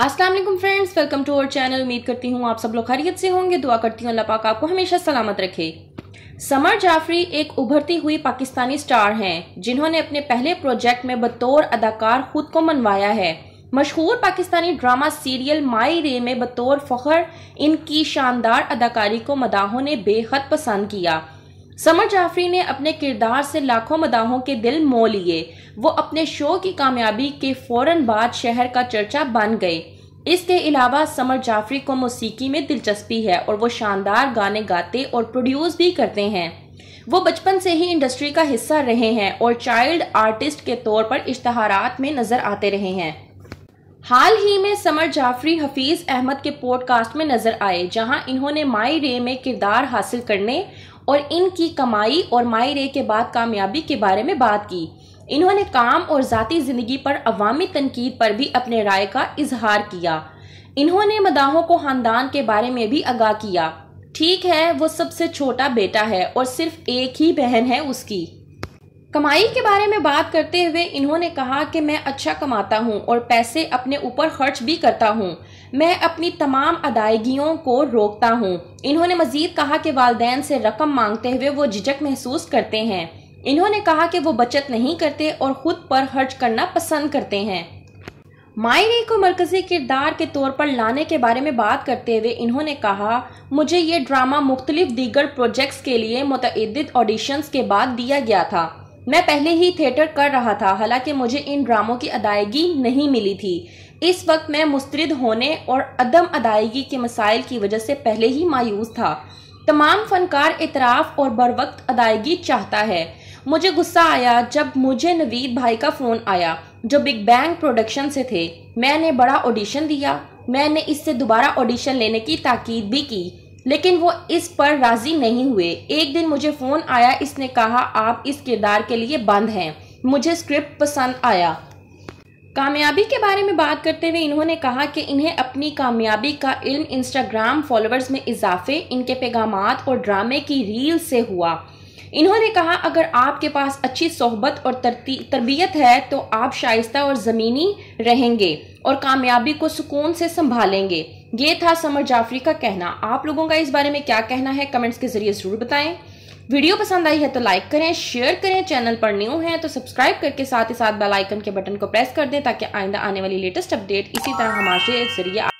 अस्सलाम वालेकुम friends welcome to our channel उम्मीद करती हूँ आप सब लोग खैरियत से होंगे दुआ करती हूँ अल्लाह पाक आपको हमेशा सलामत रखे समर जाफरी एक उभरती हुई पाकिस्तानी स्टार हैं जिन्होंने अपने पहले प्रोजेक्ट में बतौर अदाकार खुद को मनवाया है मशहूर पाकिस्तानी ड्रामा सीरियल माई रे में बतौर फखर इनकी शानदार अदाकारी को मदाहों ने बेहद पसंद किया समर जाफरी ने अपने किरदार से लाखों मदाहों के दिल मोह लिए वो अपने शो की कामयाबी के फौरन बाद शहर का चर्चा बन गए इसके अलावा समर जाफरी को मौसीकी में दिलचस्पी है और वो शानदार गाने गाते और प्रोड्यूस भी करते हैं वो बचपन से ही इंडस्ट्री का हिस्सा रहे हैं और चाइल्ड आर्टिस्ट के तौर पर इश्तहारात में नजर आते रहे हैं हाल ही में समर जाफरी हफीज अहमद के पॉडकास्ट में नजर आए जहां इन्होंने माई रे में किरदार हासिल करने और इनकी कमाई और मायरे के बाद कामयाबी के बारे में बात की इन्होंने काम और ज़ाती ज़िंदगी पर अवामी तनकीद पर भी अपने राय का इजहार किया इन्होंने मदाहों को खानदान के बारे में भी आगाह किया ठीक है वो सबसे छोटा बेटा है और सिर्फ एक ही बहन है उसकी कमाई के बारे में बात करते हुए इन्होंने कहा कि मैं अच्छा कमाता हूँ और पैसे अपने ऊपर खर्च भी करता हूँ मैं अपनी तमाम अदायगियों को रोकता हूँ इन्होंने मजीद कहा कि वालदेन से रकम मांगते हुए वो झिझक महसूस करते हैं इन्होंने कहा कि वो बचत नहीं करते और खुद पर खर्च करना पसंद करते हैं मायरे को मरकजी किरदार के तौर पर लाने के बारे में बात करते हुए इन्होंने कहा मुझे ये ड्रामा मुख्तलिफ दीगर प्रोजेक्ट्स के लिए मुतद ऑडिशंस के बाद दिया गया था मैं पहले ही थिएटर कर रहा था हालांकि मुझे इन ड्रामों की अदायगी नहीं मिली थी इस वक्त मैं मुस्तरद होने और अदम अदायगी के मसाइल की वजह से पहले ही मायूस था तमाम फनकार इतराफ़ और बर वक्त अदायगी चाहता है मुझे गुस्सा आया जब मुझे नवीद भाई का फ़ोन आया जो बिग बैंग प्रोडक्शन से थे मैंने बड़ा ऑडिशन दिया मैंने इससे दोबारा ऑडिशन लेने की ताकीद भी की लेकिन वो इस पर राजी नहीं हुए एक दिन मुझे फ़ोन आया इसने कहा आप इस किरदार के लिए बंद हैं मुझे स्क्रिप्ट पसंद आया कामयाबी के बारे में बात करते हुए इन्होंने कहा कि इन्हें अपनी कामयाबी का इल्म इंस्टाग्राम फॉलोअर्स में इजाफे इनके पैगाम और ड्रामे की रील से हुआ इन्होंने कहा अगर आपके पास अच्छी सोहबत और तरबियत है तो आप शाइस्ता और ज़मीनी रहेंगे और कामयाबी को सुकून से संभालेंगे ये था समर जाफरी का कहना आप लोगों का इस बारे में क्या कहना है कमेंट्स के ज़रिए ज़रूर बताएं वीडियो पसंद आई है तो लाइक करें शेयर करें चैनल पर न्यू हैं तो सब्सक्राइब करके साथ ही साथ बेल आइकन के बटन को प्रेस कर दें ताकि आइंदा आने वाली लेटेस्ट अपडेट इसी तरह हमारे जरिए